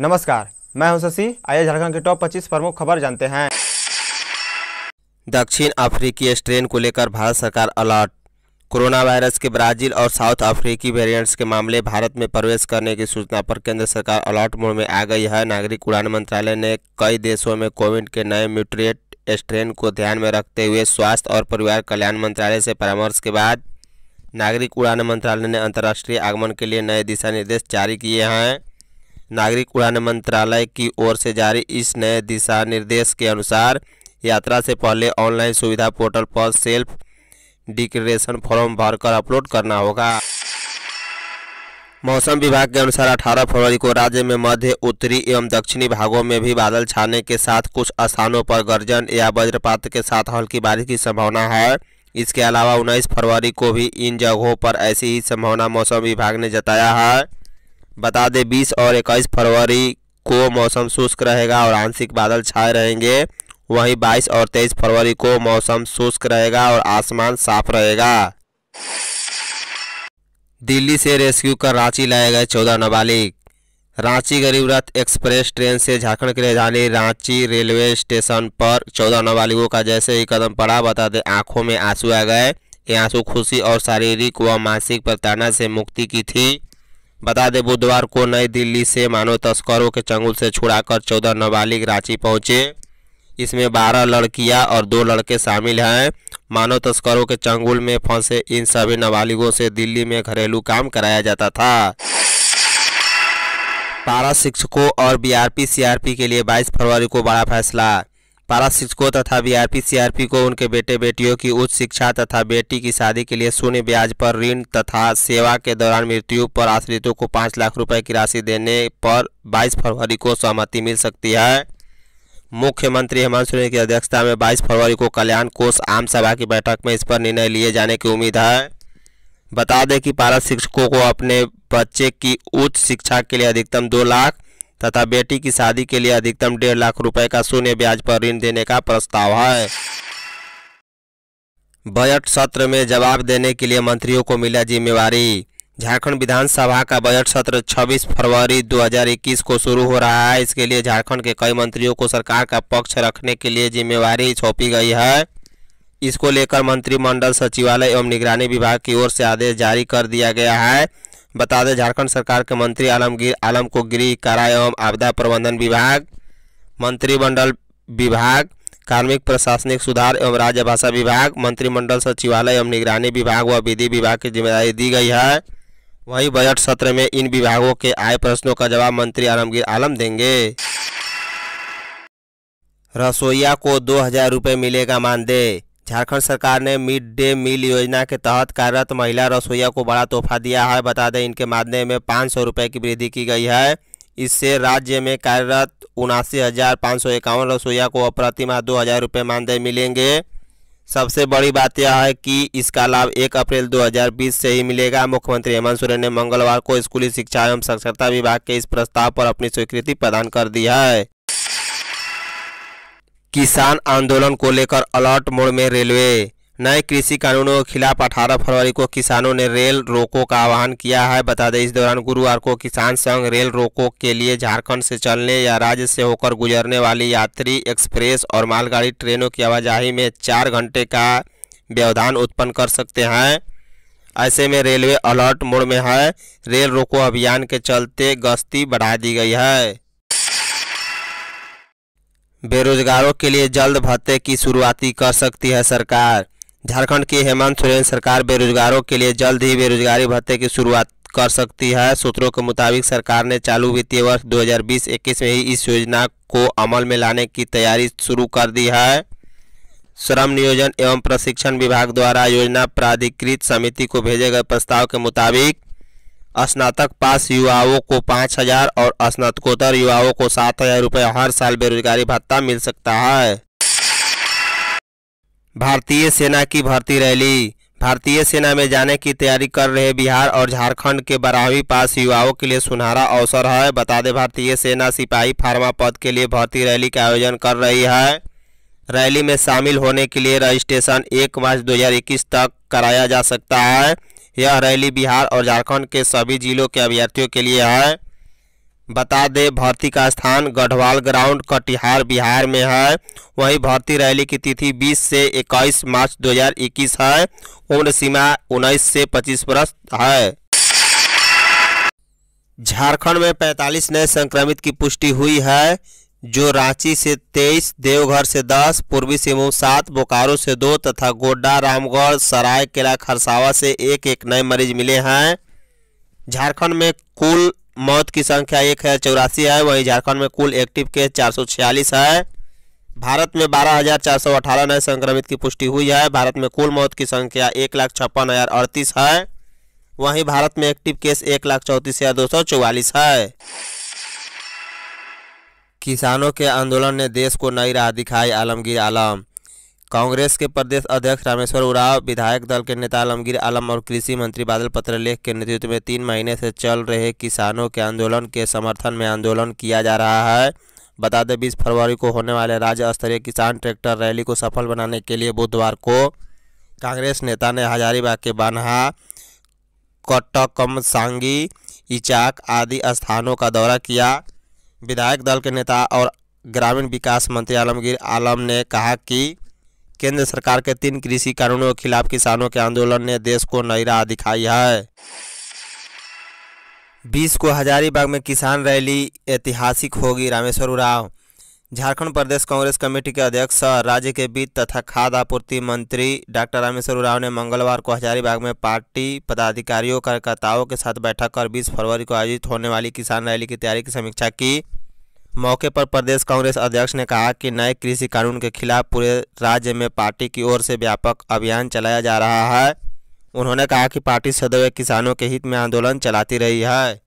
नमस्कार मैं हूं शशि आइए झारखंड के टॉप 25 प्रमुख खबर जानते हैं दक्षिण अफ्रीकी स्ट्रेन को लेकर भारत सरकार अलर्ट कोरोना वायरस के ब्राजील और साउथ अफ्रीकी वेरिएंट्स के मामले भारत में प्रवेश करने की सूचना पर केंद्र सरकार अलर्ट मोड में आ गई है नागरिक उड़ान मंत्रालय ने कई देशों में कोविड के नए म्यूट्रेट स्ट्रेन को ध्यान में रखते हुए स्वास्थ्य और परिवार कल्याण मंत्रालय से परामर्श के बाद नागरिक उड़ान मंत्रालय ने अंतर्राष्ट्रीय आगमन के लिए नए दिशा निर्देश जारी किए हैं नागरिक उड़ान मंत्रालय की ओर से जारी इस नए दिशा निर्देश के अनुसार यात्रा से पहले ऑनलाइन सुविधा पोर्टल पर सेल्फ डिक्लेरेशन फॉर्म भरकर अपलोड करना होगा मौसम विभाग के अनुसार 18 फरवरी को राज्य में मध्य उत्तरी एवं दक्षिणी भागों में भी बादल छाने के साथ कुछ स्थानों पर गर्जन या वज्रपात के साथ हल्की बारिश की संभावना है इसके अलावा उन्नीस फरवरी को भी इन जगहों पर ऐसी ही संभावना मौसम विभाग ने जताया है बता दें बीस और इक्कीस फरवरी को मौसम शुष्क रहेगा और आंशिक बादल छाए रहेंगे वहीं 22 और 23 फरवरी को मौसम शुष्क रहेगा और आसमान साफ रहेगा दिल्ली से रेस्क्यू कर रांची लाए गए चौदह नाबालिग रांची गरीब रथ एक्सप्रेस ट्रेन से झारखंड की राजधानी रांची रेलवे स्टेशन पर चौदह नाबालिगों का जैसे ही कदम पड़ा बता दें आंखों में आंसू आ गए ये आंसू खुशी और शारीरिक व मानसिक प्रताड़ना से मुक्ति की थी बता दें बुधवार को नई दिल्ली से मानव तस्करों के चंगुल से छुड़ाकर चौदह नाबालिग रांची पहुंचे इसमें बारह लड़कियां और दो लड़के शामिल हैं मानव तस्करों के चंगुल में फंसे इन सभी नाबालिगों से दिल्ली में घरेलू काम कराया जाता था पारा शिक्षकों और बीआरपी सीआरपी के लिए 22 फरवरी को बड़ा फैसला पारा शिक्षकों तथा आर सीआरपी को उनके बेटे बेटियों की उच्च शिक्षा तथा बेटी की शादी के लिए शून्य ब्याज पर ऋण तथा सेवा के दौरान मृत्यु पर आश्रितों को पाँच लाख रुपए की राशि देने पर 22 फरवरी को सहमति मिल सकती है मुख्यमंत्री हेमंत सोरेन की अध्यक्षता में 22 फरवरी को कल्याण कोष आम सभा की बैठक में इस पर निर्णय लिए जाने की उम्मीद है बता दें कि पारा शिक्षकों को अपने बच्चे की उच्च शिक्षा के लिए अधिकतम दो लाख तथा बेटी की शादी के लिए अधिकतम डेढ़ लाख रुपए का शून्य ब्याज पर ऋण देने का प्रस्ताव है बजट सत्र में जवाब देने के लिए मंत्रियों को मिला जिम्मेवारी झारखंड विधानसभा का बजट सत्र 26 फरवरी 2021 को शुरू हो रहा है इसके लिए झारखंड के कई मंत्रियों को सरकार का पक्ष रखने के लिए जिम्मेवारी सौंपी गई है इसको लेकर मंत्रिमंडल सचिवालय एवं निगरानी विभाग की ओर से आदेश जारी कर दिया गया है बता दें झारखंड सरकार के मंत्री आलमगीर आलम को गृह कारा एवं आपदा प्रबंधन विभाग मंत्रिमंडल विभाग कार्मिक प्रशासनिक सुधार एवं राज्य भाषा विभाग मंत्रिमंडल सचिवालय एवं निगरानी विभाग व विधि विभाग की जिम्मेदारी दी गई है वहीं बजट सत्र में इन विभागों के आय प्रश्नों का जवाब मंत्री आलमगीर आलम देंगे रसोईया को दो हज़ार रुपये मिलेगा मानदेय झारखंड सरकार ने मिड डे मील योजना के तहत कार्यरत महिला रसोईया को बड़ा तोहफा दिया है बता दें इनके माध्यम में पाँच सौ रुपये की वृद्धि की गई है इससे राज्य में कार्यरत उनासी हज़ार पाँच सौ इक्यावन रसोईया को माह दो हज़ार रुपये मानदेय मिलेंगे सबसे बड़ी बात यह है कि इसका लाभ एक अप्रैल 2020 से ही मिलेगा मुख्यमंत्री हेमंत सोरेन ने मंगलवार को स्कूली शिक्षा एवं साक्षरता विभाग के इस प्रस्ताव पर अपनी स्वीकृति प्रदान कर दी है किसान आंदोलन को लेकर अलर्ट मोड़ में रेलवे नए कृषि कानूनों के खिलाफ 18 फरवरी को किसानों ने रेल रोको का आह्वान किया है बता दें इस दौरान गुरुवार को किसान संघ रेल रोको के लिए झारखंड से चलने या राज्य से होकर गुजरने वाली यात्री एक्सप्रेस और मालगाड़ी ट्रेनों की आवाजाही में चार घंटे का व्यवधान उत्पन्न कर सकते हैं ऐसे में रेलवे अलर्ट मोड में है रेल रोको अभियान के चलते गश्ती बढ़ा दी गई है बेरोजगारों के लिए जल्द भत्ते की शुरुआती कर सकती है सरकार झारखंड की हेमंत सोरेन सरकार बेरोजगारों के लिए जल्द ही बेरोजगारी भत्ते की शुरुआत कर सकती है सूत्रों के मुताबिक सरकार ने चालू वित्तीय वर्ष 2020-21 में ही इस योजना को अमल में लाने की तैयारी शुरू कर दी है श्रम नियोजन एवं प्रशिक्षण विभाग द्वारा योजना प्राधिकृत समिति को भेजे गए प्रस्ताव के मुताबिक स्नातक पास युवाओं को पाँच हजार और स्नातकोत्तर युवाओं को सात हजार रुपये हर साल बेरोजगारी भत्ता मिल सकता है भारतीय सेना की भर्ती रैली भारतीय सेना में जाने की तैयारी कर रहे बिहार और झारखंड के बारहवीं पास युवाओं के लिए सुनहरा अवसर है बता दें भारतीय सेना सिपाही फार्मा पद के लिए भर्ती रैली का आयोजन कर रही है रैली में शामिल होने के लिए रजिस्ट्रेशन एक मार्च 2021 तक कराया जा सकता है यह रैली बिहार और झारखंड के सभी जिलों के अभ्यर्थियों के लिए है बता दें भर्ती का स्थान गढ़वाल ग्राउंड कटिहार बिहार में है वहीं भर्ती रैली की तिथि 20 से 21 मार्च 2021 है उम्र सीमा 19 से 25 वर्ष है झारखंड में 45 नए संक्रमित की पुष्टि हुई है जो रांची से तेईस देवघर से दस पूर्वी सिंहभूम सात बोकारो से दो तथा गोड्डा रामगढ़ सरायकेला खरसावा से एक एक नए मरीज मिले हैं झारखंड में कुल मौत की संख्या एक हज़ार चौरासी है वहीं झारखंड में कुल एक्टिव केस चार सौ छियालीस है भारत में बारह हज़ार चार सौ अठारह नए संक्रमित की पुष्टि हुई है भारत में कुल मौत की संख्या एक लाख छप्पन हज़ार अड़तीस है वहीं भारत में एक्टिव केस एक लाख चौंतीस हज़ार दो सौ चौवालीस है किसानों के आंदोलन ने देश को नई राह दिखाई आलमगीर आलम कांग्रेस के प्रदेश अध्यक्ष रामेश्वर उराव विधायक दल के नेता आलमगीर आलम और कृषि मंत्री बादल पत्रलेख के नेतृत्व में तीन महीने से चल रहे किसानों के आंदोलन के समर्थन में आंदोलन किया जा रहा है बता दें बीस फरवरी को होने वाले राज्य स्तरीय किसान ट्रैक्टर रैली को सफल बनाने के लिए बुधवार को कांग्रेस नेता ने हजारीबाग के बानहा कट्टकम सांगी इचाक आदि स्थानों का दौरा किया विधायक दल के नेता और ग्रामीण विकास मंत्री आलमगीर आलम ने कहा कि केंद्र सरकार के तीन कृषि कानूनों के खिलाफ किसानों के आंदोलन ने देश को नई राह दिखाई है बीस को हजारीबाग में किसान रैली ऐतिहासिक होगी रामेश्वर उराव झारखंड प्रदेश कांग्रेस कमेटी के अध्यक्ष राज्य के वित्त तथा खाद्य आपूर्ति मंत्री डॉक्टर रामेश्वर उराव ने मंगलवार को हजारीबाग में पार्टी पदाधिकारियों कार्यकर्ताओं के साथ बैठक कर 20 फरवरी को आयोजित होने वाली किसान रैली की तैयारी की समीक्षा की मौके पर प्रदेश कांग्रेस अध्यक्ष ने कहा कि नए कृषि कानून के खिलाफ पूरे राज्य में पार्टी की ओर से व्यापक अभियान चलाया जा रहा है उन्होंने कहा कि पार्टी सदैव किसानों के हित में आंदोलन चलाती रही है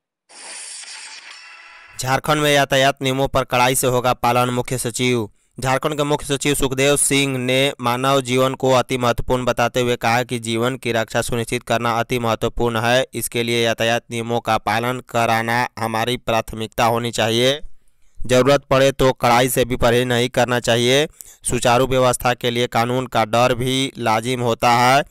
झारखंड में यातायात नियमों पर कड़ाई से होगा पालन मुख्य सचिव झारखंड के मुख्य सचिव सुखदेव सिंह ने मानव जीवन को अति महत्वपूर्ण बताते हुए कहा कि जीवन की रक्षा सुनिश्चित करना अति महत्वपूर्ण है इसके लिए यातायात नियमों का पालन कराना हमारी प्राथमिकता होनी चाहिए जरूरत पड़े तो कड़ाई से भी परहेज नहीं करना चाहिए सुचारू व्यवस्था के लिए कानून का डर भी लाजिम होता है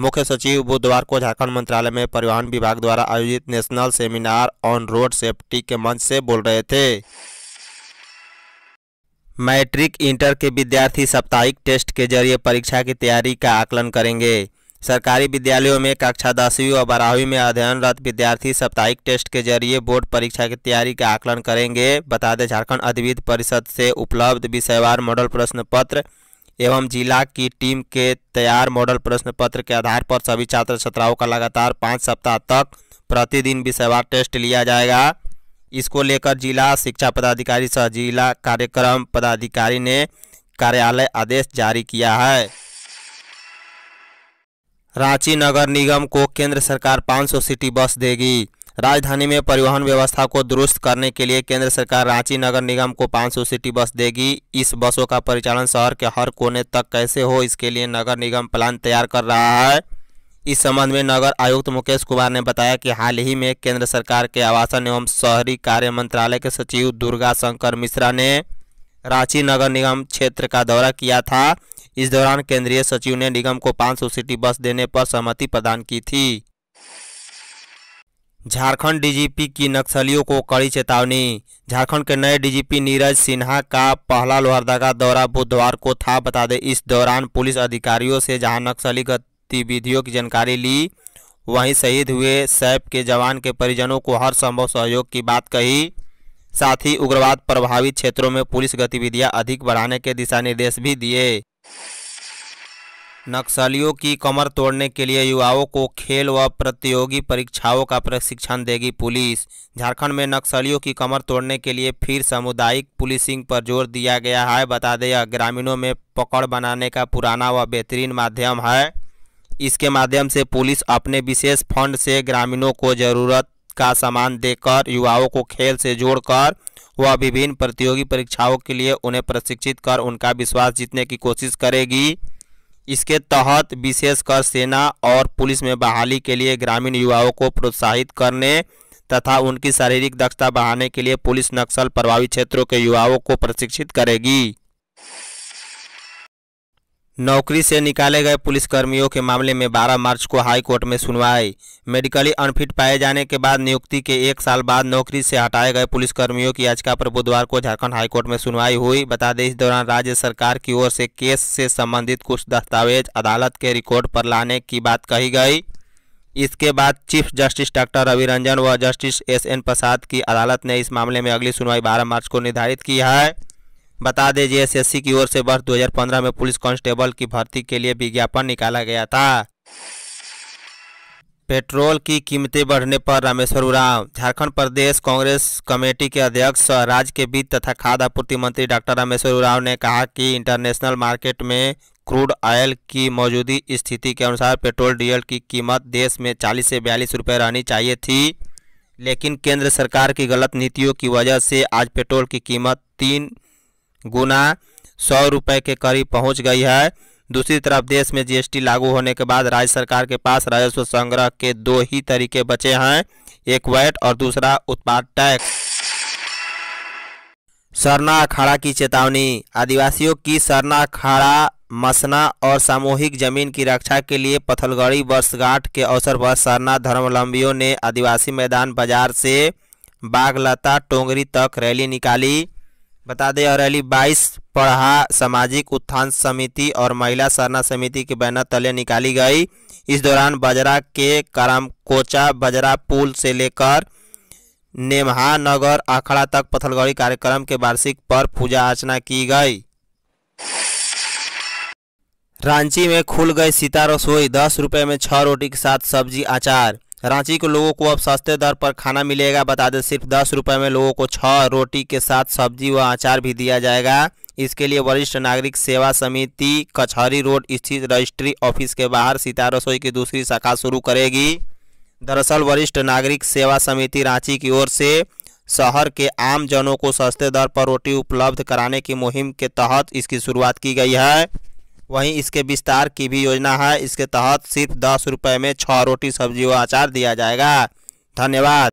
मुख्य सचिव बुधवार को झारखंड मंत्रालय में परिवहन विभाग द्वारा आयोजित national seminar on road safety के मंच से बोल रहे थे मैट्रिक इंटर के विद्यार्थी साप्ताहिक टेस्ट के जरिए परीक्षा की तैयारी का आकलन करेंगे सरकारी विद्यालयों में कक्षा दसवीं और बारहवीं में अध्ययनरत विद्यार्थी साप्ताहिक टेस्ट के जरिए बोर्ड परीक्षा की तैयारी का आकलन करेंगे बता दें झारखंड अधिविद परिषद से उपलब्ध विषयवार मॉडल प्रश्न पत्र एवं जिला की टीम के तैयार मॉडल प्रश्न पत्र के आधार पर सभी छात्र छात्राओं का लगातार पाँच सप्ताह तक प्रतिदिन विषयवार टेस्ट लिया जाएगा इसको लेकर जिला शिक्षा पदाधिकारी सह जिला कार्यक्रम पदाधिकारी ने कार्यालय आदेश जारी किया है रांची नगर निगम को केंद्र सरकार 500 सिटी बस देगी राजधानी में परिवहन व्यवस्था को दुरुस्त करने के लिए केंद्र सरकार रांची नगर निगम को 500 सिटी बस देगी इस बसों का परिचालन शहर के हर कोने तक कैसे हो इसके लिए नगर निगम प्लान तैयार कर रहा है इस संबंध में नगर आयुक्त मुकेश कुमार ने बताया कि हाल ही में केंद्र सरकार के आवासन एवं शहरी कार्य मंत्रालय के सचिव दुर्गा शंकर मिश्रा ने रांची नगर निगम क्षेत्र का दौरा किया था इस दौरान केंद्रीय सचिव ने निगम को 500 सिटी बस देने पर सहमति प्रदान की थी झारखंड डीजीपी की नक्सलियों को कड़ी चेतावनी झारखंड के नए डीजीपी नीरज सिन्हा का पहला लोहरदगा दौरा बुधवार को था बता दें इस दौरान पुलिस अधिकारियों से जहां नक्सली गतिविधियों की जानकारी ली वहीं शहीद हुए सैप के जवान के परिजनों को हर संभव सहयोग की बात कही साथ ही उग्रवाद प्रभावित क्षेत्रों में पुलिस गतिविधियाँ अधिक बढ़ाने के दिशा निर्देश भी दिए नक्सलियों की कमर तोड़ने के लिए युवाओं को खेल व प्रतियोगी परीक्षाओं का प्रशिक्षण देगी पुलिस झारखंड में नक्सलियों की कमर तोड़ने के लिए फिर सामुदायिक पुलिसिंग पर जोर दिया गया है बता दें ग्रामीणों में पकड़ बनाने का पुराना व बेहतरीन माध्यम है इसके माध्यम से पुलिस अपने विशेष फंड से ग्रामीणों को जरूरत का सामान देकर युवाओं को खेल से जोड़कर व विभिन्न प्रतियोगी परीक्षाओं के लिए उन्हें प्रशिक्षित कर उनका विश्वास जीतने की कोशिश करेगी इसके तहत विशेषकर सेना और पुलिस में बहाली के लिए ग्रामीण युवाओं को प्रोत्साहित करने तथा उनकी शारीरिक दक्षता बढ़ाने के लिए पुलिस नक्सल प्रभावित क्षेत्रों के युवाओं को प्रशिक्षित करेगी नौकरी से निकाले गए पुलिसकर्मियों के मामले में 12 मार्च को हाई कोर्ट में सुनवाई मेडिकली अनफिट पाए जाने के बाद नियुक्ति के एक साल बाद नौकरी से हटाए गए पुलिसकर्मियों की याचिका पर बुधवार को झारखंड हाई कोर्ट में सुनवाई हुई बता दें इस दौरान राज्य सरकार की ओर से केस से संबंधित कुछ दस्तावेज अदालत के रिकॉर्ड पर लाने की बात कही गई इसके बाद chief justice doctor Ravi Ranjan व जस्टिस एस एन प्रसाद की अदालत ने इस मामले में अगली सुनवाई बारह मार्च को निर्धारित की है बता दें जेएसएससी की ओर से वर्ष 2015 में पुलिस कांस्टेबल की भर्ती के लिए विज्ञापन निकाला गया था पेट्रोल की कीमतें बढ़ने पर रामेश्वर उराव झारखंड प्रदेश कांग्रेस कमेटी के अध्यक्ष राज्य के वित्त तथा खाद्य आपूर्ति मंत्री डॉक्टर रामेश्वर उराव ने कहा कि इंटरनेशनल मार्केट में क्रूड ऑयल की मौजूदी स्थिति के अनुसार पेट्रोल डीजल की कीमत देश में 40 से बयालीस रुपये रहनी चाहिए थी लेकिन केंद्र सरकार की गलत नीतियों की वजह से आज पेट्रोल की कीमत तीन गुना सौ रुपये के करीब पहुंच गई है दूसरी तरफ देश में जीएसटी लागू होने के बाद राज्य सरकार के पास राजस्व संग्रह के दो ही तरीके बचे हैं एक वैट और दूसरा उत्पाद टैक्स सरना अखाड़ा की चेतावनी आदिवासियों की सरना अखाड़ा मसना और सामूहिक जमीन की रक्षा के लिए पथलगढ़ी वर्षगांठ के अवसर पर सरना धर्मावलंबियों ने आदिवासी मैदान बाजार से बागलता टोंगरी तक रैली निकाली बता दें और अली बाईस पढ़ा सामाजिक उत्थान समिति और महिला सरना समिति के बैनर तले निकाली गई इस दौरान बजरा के कोचा बजरा पुल से लेकर नेमहा नगर अखड़ा तक पथलगढ़ी कार्यक्रम के वार्षिक पर पूजा अर्चना की गई रांची में खुल गए सीता रसोई दस रुपये में छः रोटी के साथ सब्जी अचार रांची के लोगों को अब सस्ते दर पर खाना मिलेगा बता दें सिर्फ दस रुपये में लोगों को छः रोटी के साथ सब्जी व अचार भी दिया जाएगा इसके लिए वरिष्ठ नागरिक सेवा समिति कचहरी रोड स्थित रजिस्ट्री ऑफिस के बाहर सीता रसोई की दूसरी शाखा शुरू करेगी दरअसल वरिष्ठ नागरिक सेवा समिति रांची की ओर से शहर के आम जनों को सस्ते दर पर रोटी उपलब्ध कराने की मुहिम के तहत इसकी शुरुआत की गई है वहीं इसके विस्तार की भी योजना है इसके तहत सिर्फ दस रुपये में छः रोटी सब्जी व अचार दिया जाएगा धन्यवाद